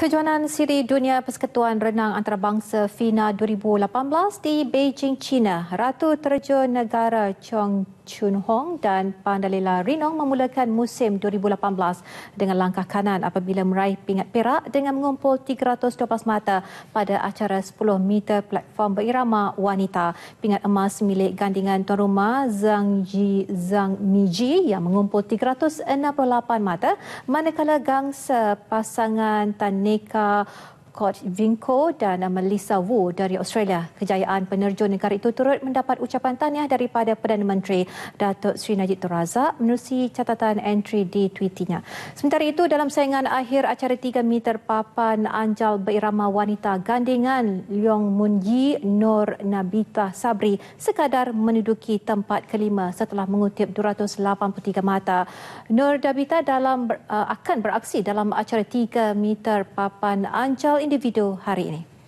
Kejohanan Siri Dunia Persekutuan Renang Antarabangsa FINA 2018 di Beijing, China. Ratu terjun negara Chong Chun Hong dan Pandalila Rinong memulakan musim 2018 dengan langkah kanan apabila meraih pingat perak dengan mengumpul 312 mata pada acara 10 meter platform berirama wanita. Pingat emas milik gandingan tuan rumah Zhang Ji Zhang Miji yang mengumpul 368 mata manakala gangsa pasangan Tan neka Coach Vinko dan Melissa Wu dari Australia. Kejayaan penerjun negara itu turut mendapat ucapan tahniah daripada Perdana Menteri Datuk Sri Najib Razak menerusi catatan entry di tweetnya. Sementara itu, dalam saingan akhir acara 3 meter papan anjal berirama wanita gandingan Leong Mun Yi Nur Nabita Sabri sekadar menduduki tempat kelima setelah mengutip 283 mata. Nur Nabita dalam uh, akan beraksi dalam acara 3 meter papan anjal individu hari ini.